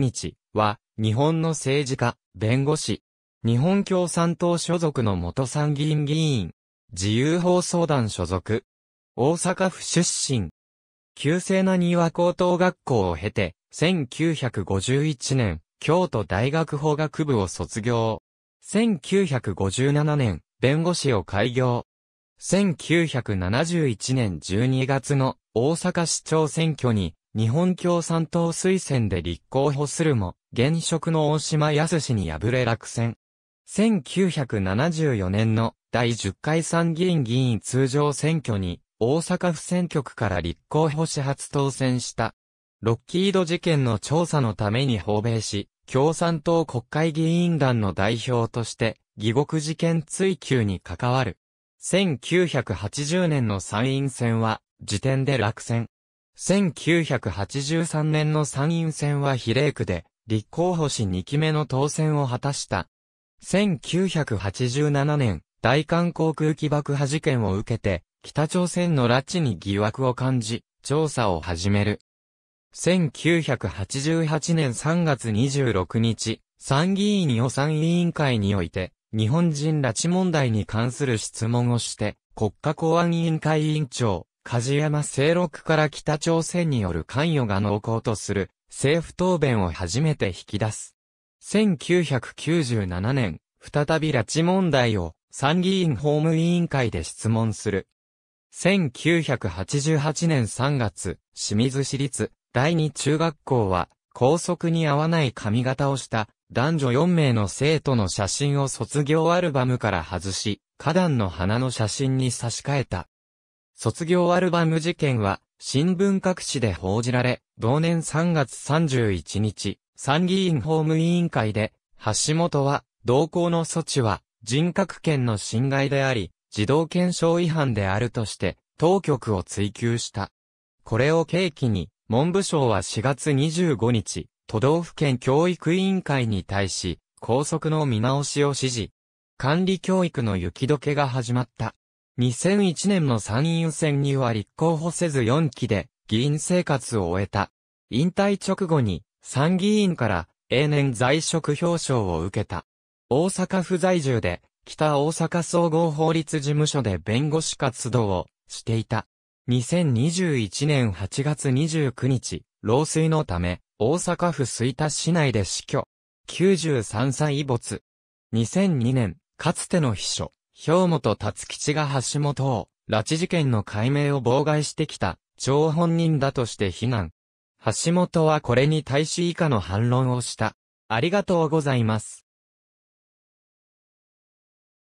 日は、日本の政治家、弁護士、日本共産党所属の元参議院議員、自由放送団所属、大阪府出身、旧制な庭高等学校を経て、1951年、京都大学法学部を卒業。1957年、弁護士を開業。1971年12月の大阪市長選挙に日本共産党推薦で立候補するも、現職の大島康に敗れ落選。1974年の第10回参議院議員通常選挙に、大阪府選挙区から立候補し初当選した。ロッキード事件の調査のために訪米し、共産党国会議員団の代表として、疑獄事件追及に関わる。1980年の参院選は、時点で落選。1983年の参院選は比例区で、立候補し2期目の当選を果たした。1987年、大韓航空機爆破事件を受けて、北朝鮮の拉致に疑惑を感じ、調査を始める。1988年3月26日、参議院予算委員会において、日本人拉致問題に関する質問をして、国家公安委員会委員長、梶山清六から北朝鮮による関与が濃厚とする政府答弁を初めて引き出す。1997年、再び拉致問題を参議院法務委員会で質問する。1988年3月、清水市立第二中学校は校則に合わない髪型をした男女4名の生徒の写真を卒業アルバムから外し、花壇の花の写真に差し替えた。卒業アルバム事件は、新聞各紙で報じられ、同年3月31日、参議院法務委員会で、橋本は、同行の措置は、人格権の侵害であり、児童検証違反であるとして、当局を追及した。これを契機に、文部省は4月25日、都道府県教育委員会に対し、校則の見直しを指示。管理教育の雪解けが始まった。2001年の参院選には立候補せず4期で議員生活を終えた。引退直後に参議院から永年在職表彰を受けた。大阪府在住で北大阪総合法律事務所で弁護士活動をしていた。2021年8月29日、老衰のため大阪府吹田市内で死去。93歳没。2002年、かつての秘書、兵本達吉が橋本を、拉致事件の解明を妨害してきた、張本人だとして非難。橋本はこれに対し以下の反論をした。ありがとうございます。